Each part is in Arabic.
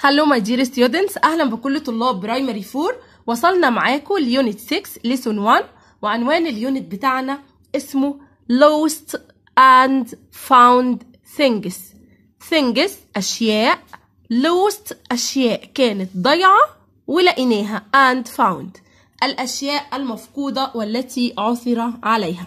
هلو ماي دير ستودنتس اهلا بكل طلاب برايمري 4 وصلنا معاكم ليونت 6 ليسون 1 وعنوان اليونت بتاعنا اسمه lost and found things things اشياء lost اشياء كانت ضايعه ولقيناها and found الاشياء المفقوده والتي عثر عليها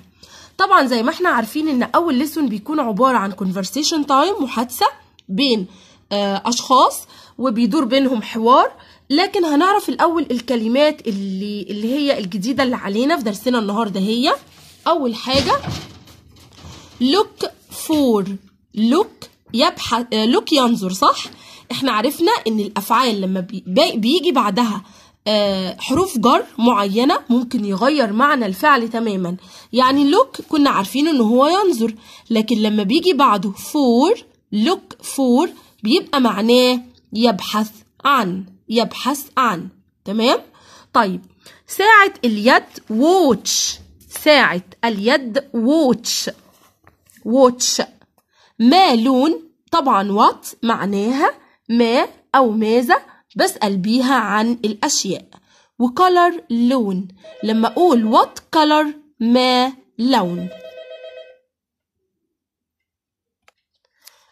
طبعا زي ما احنا عارفين ان اول ليسون بيكون عباره عن conversation تايم محادثه بين آه، اشخاص وبيدور بينهم حوار لكن هنعرف الأول الكلمات اللي, اللي هي الجديدة اللي علينا في درسنا النهاردة هي أول حاجة look for look يبحث look ينظر صح احنا عرفنا ان الافعال لما بيجي بعدها آه، حروف جر معينة ممكن يغير معنى الفعل تماما يعني لوك كنا عارفين ان هو ينظر لكن لما بيجي بعده فور لوك فور بيبقى معناه يبحث عن يبحث عن تمام طيب ساعة اليد ووتش ساعة اليد ووتش ووتش ما لون طبعا وات معناها ما أو ماذا بسأل بيها عن الأشياء وcolor لون لما أقول وات color ما لون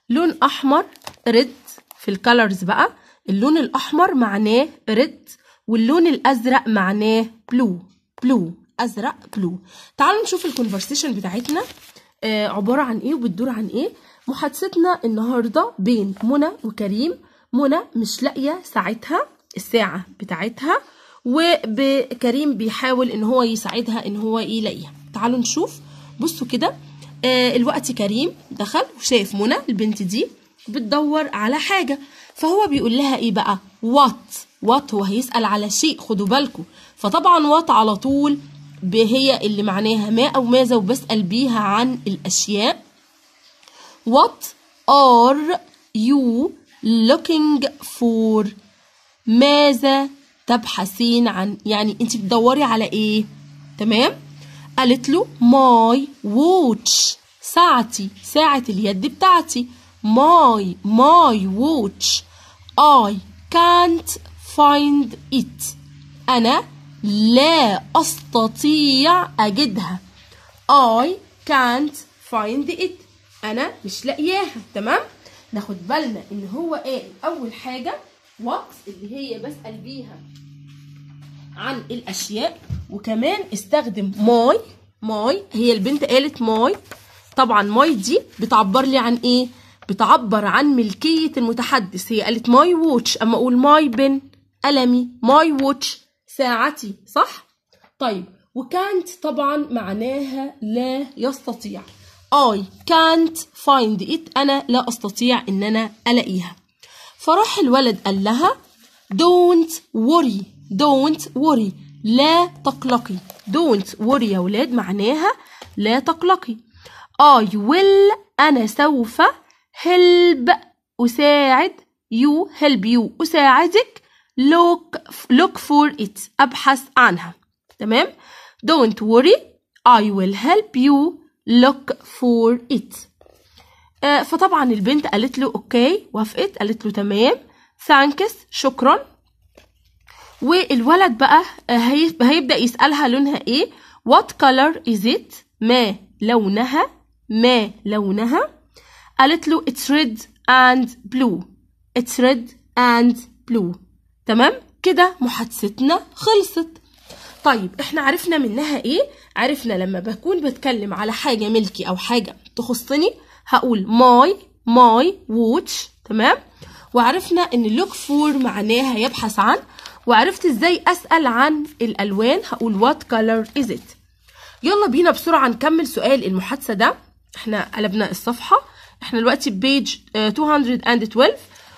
لون أحمر ريد في الكالرز بقى اللون الأحمر معناه ريد واللون الأزرق معناه بلو بلو أزرق بلو تعالوا نشوف الكونفرسيشن بتاعتنا آه عبارة عن إيه وبتدور عن إيه محادثتنا النهاردة بين منى وكريم منى مش لاقية ساعتها الساعة بتاعتها وكريم بيحاول ان هو يساعدها ان هو يلاقيها تعالوا نشوف بصوا كده آه الوقت كريم دخل وشاف منى البنت دي بتدور على حاجة فهو بيقول لها ايه بقى وات وات هو هيسأل على شيء خدوا بالكم فطبعا وات على طول هي اللي معناها ما أو ماذا وبسأل بيها عن الأشياء وات ار يو looking فور ماذا تبحثين عن يعني انت بتدوري على ايه تمام قالت له ماي ووتش ساعتي ساعة اليد بتاعتي my my watch I can't find it أنا لا أستطيع أجدها I can't find it أنا مش لاقياها تمام ناخد بالنا إن هو قال أول حاجة وقت اللي هي بسأل بيها عن الأشياء وكمان استخدم ماي ماي هي البنت قالت ماي طبعا ماي دي بتعبر لي عن إيه بتعبر عن ملكية المتحدث هي قالت ماي ووتش أما أقول ماي بن قلمي ماي ووتش ساعتي صح؟ طيب وكانت طبعا معناها لا يستطيع I can't find it أنا لا أستطيع إن أنا ألاقيها فراح الولد قال لها don't worry don't worry لا تقلقي don't worry يا ولاد معناها لا تقلقي I will أنا سوف help أساعد you help you أساعدك look look for it أبحث عنها تمام don't worry I will help you look for it آه فطبعا البنت قالت له اوكي وافقت قالت له تمام ثانكس شكرا والولد بقى آه، هيبدأ يسألها لونها ايه what color is it ما لونها ما لونها قالت له it's red and blue it's red and blue تمام كده محادثتنا خلصت طيب احنا عرفنا منها ايه عرفنا لما بكون بتكلم على حاجه ملكي او حاجه تخصني هقول ماي ماي ووتش تمام وعرفنا ان لوك فور معناها يبحث عن وعرفت ازاي اسال عن الالوان هقول وات color از ات يلا بينا بسرعه نكمل سؤال المحادثه ده احنا قلبنا الصفحه احنا دلوقتي بيج 212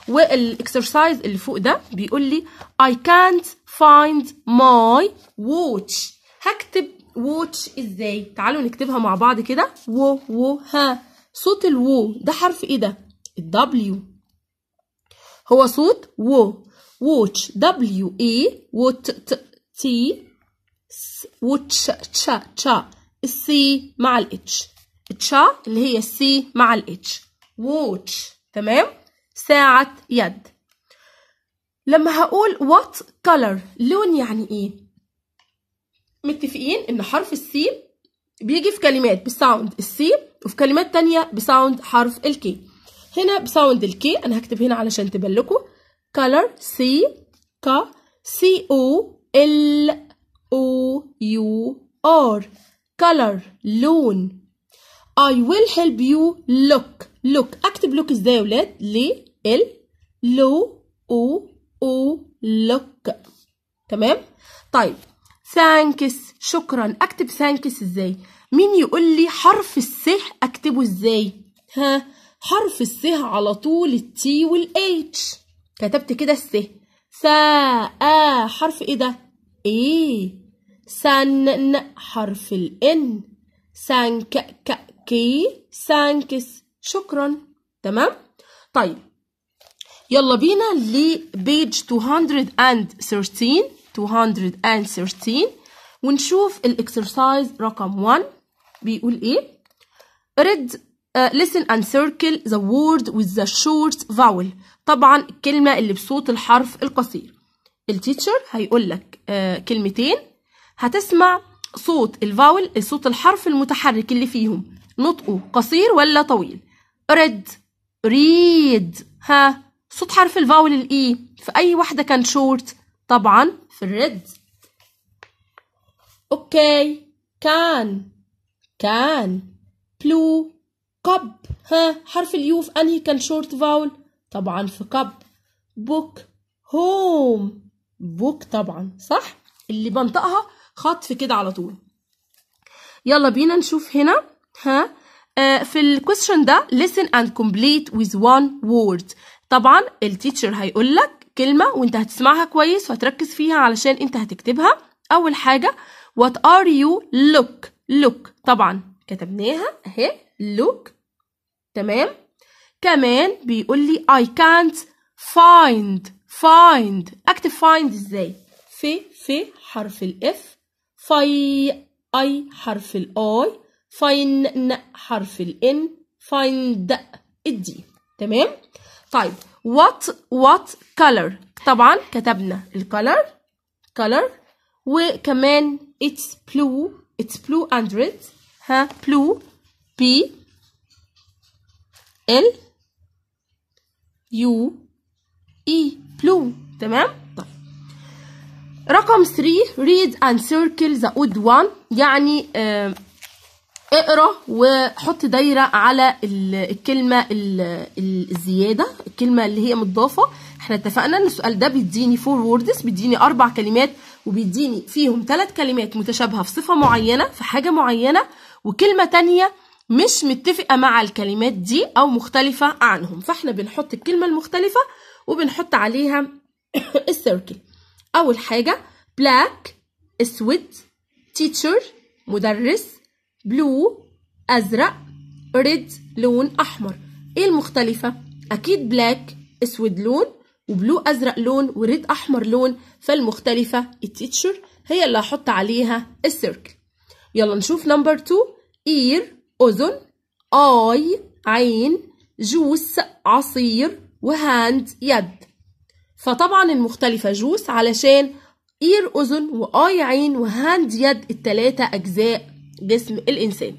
والاكسرسايز اللي فوق ده بيقول لي I can't find my watch هكتب watch ازاي تعالوا نكتبها مع بعض كده و و ها صوت ال و ده حرف ايه ده الدبليو هو صوت و watch w A و ت t watch تشا تشا السي مع الاتش تشا اللي هي السي مع الاتش ووتش تمام ساعة يد لما هقول وات كولر لون يعني ايه متفقين ان حرف السي بيجي في كلمات بساوند السي وفي كلمات تانية بساوند حرف الكي هنا بساوند الكي انا هكتب هنا علشان تبان لكم color سي ك سي او ال او يو ار color لون I will help you look look اكتب look ازاي يا ولاد ل ال لو او او look تمام طيب ثانكس شكرا اكتب ثانكس ازاي مين يقول لي حرف الس اكتبه ازاي ها حرف الس على طول التي والاتش كتبت كده الس سا آ حرف ايه ده ايه سن حرف الان سان ك ك كي سانكس شكرا تمام طيب يلا بينا لبيج 213 213 ونشوف الاكسرسايز رقم 1 بيقول ايه رد uh, listen and circle the word with the short vowel طبعا الكلمة اللي بصوت الحرف القصير التيتشر هيقول لك uh, كلمتين هتسمع صوت الفاول صوت الحرف المتحرك اللي فيهم نطقه قصير ولا طويل رد ريد ها صوت حرف الفاول الإي e في أي واحدة كان شورت طبعا في الرد أوكي كان كان بلو كب ها حرف اليو في أنهي كان شورت فاول طبعا في كب بوك هوم بوك طبعا صح اللي بنطقها خطف كده على طول يلا بينا نشوف هنا ها آه، في الكويستشن ده listen and complete with one word طبعا التيتشر هيقول لك كلمة وانت هتسمعها كويس وهتركز فيها علشان انت هتكتبها أول حاجة what are you look look طبعا كتبناها اهي look تمام كمان بيقول لي I can't find find اكتب find ازاي في في حرف الاف في اي حرف الاي فاين حرف الان فايند الدي تمام طيب وات وات كولر طبعا كتبنا الكلر كولر وكمان it's blue it's blue and red ها blue بي ال يو اي بلو تمام طيب رقم 3 read and circle the odd one يعني آه اقرا وحط دايره على الكلمه الزياده الكلمه اللي هي متضافه احنا اتفقنا ان السؤال ده بيديني فور ووردز بيديني اربع كلمات وبيديني فيهم ثلاث كلمات متشابهه في صفه معينه في حاجه معينه وكلمه تانية مش متفقه مع الكلمات دي او مختلفه عنهم فاحنا بنحط الكلمه المختلفه وبنحط عليها السيركل اول حاجه بلاك اسود تيتشر مدرس بلو أزرق ريد لون أحمر إيه المختلفة؟ أكيد بلاك أسود لون وبلو أزرق لون وريد أحمر لون فالمختلفة التيتشر هي اللي هحط عليها السيركل يلا نشوف نمبر 2 إير أذن آي عين جوس عصير وهاند يد فطبعا المختلفة جوس علشان إير أذن وآي عين وهاند يد التلاتة أجزاء جسم الإنسان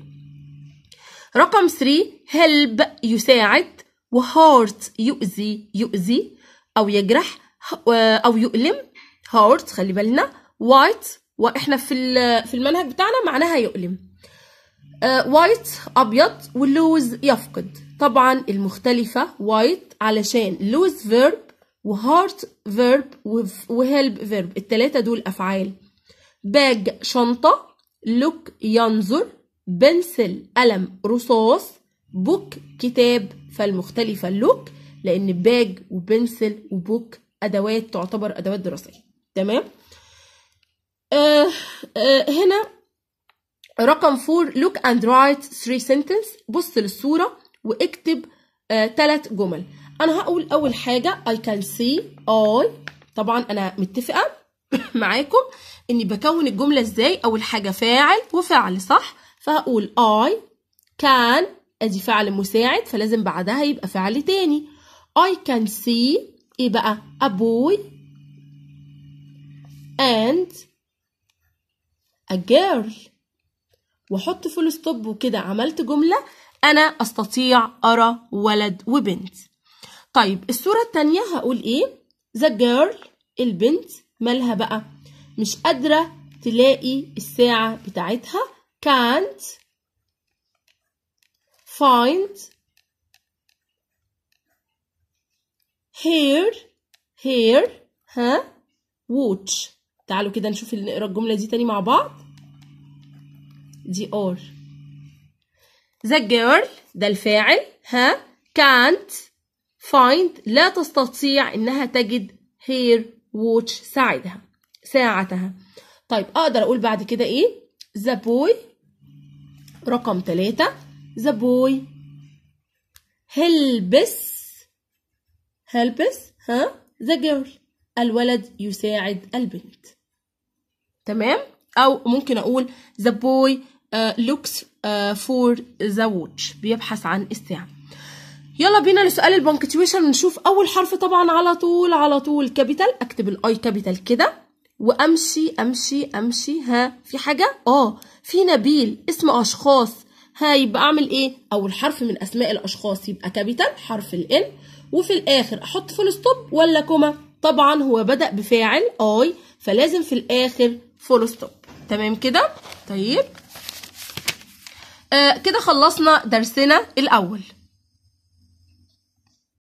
رقم 3 هلب يساعد وهارت يؤذي يؤذي أو يجرح أو يؤلم هارت خلي بالنا وايت واحنا في في المنهج بتاعنا معناها يؤلم آه، وايت أبيض ولوز يفقد طبعا المختلفة وايت علشان لوز فيرب وهارت فيرب وهلب فيرب التلاتة دول أفعال باج شنطة لوك ينظر بنسل قلم رصاص بوك كتاب فالمختلفة اللوك لأن باج وبنسل وبوك أدوات تعتبر أدوات دراسية تمام آه آه هنا رقم فور لوك اند رايت 3 سنتنس بص للصورة واكتب ثلاث آه جمل أنا هقول أول حاجة I can see I طبعا أنا متفقة معاكم اني بكون الجمله ازاي اول حاجه فاعل وفعل صح فهقول I can ادي فعل مساعد فلازم بعدها يبقى فعل تاني I can see ايه بقى a boy and a girl واحط فول ستوب وكده عملت جمله انا استطيع ارى ولد وبنت طيب الصوره التانية هقول ايه the girl البنت مالها بقى مش قادرة تلاقي الساعة بتاعتها can't find هير هير ها watch تعالوا كده نشوف نقرا الجملة دي تاني مع بعض دي or the girl ده الفاعل ها can't find لا تستطيع انها تجد here watch ساعدها ساعتها طيب اقدر اقول بعد كده ايه the boy رقم ثلاثة the boy helps helps ها the girl الولد يساعد البنت تمام او ممكن اقول the boy آه، looks آه، for the watch بيبحث عن الساعه يلا بينا لسؤال البنكتويشن نشوف اول حرف طبعا على طول على طول كابيتال اكتب الاي كابيتال كده وامشي امشي امشي ها في حاجه اه في نبيل اسم اشخاص ها يبقى اعمل ايه اول حرف من اسماء الاشخاص يبقى كابيتال حرف الان وفي الاخر احط فول ستوب ولا كوما طبعا هو بدا بفاعل اي فلازم في الاخر فول ستوب تمام كده طيب آه كده خلصنا درسنا الاول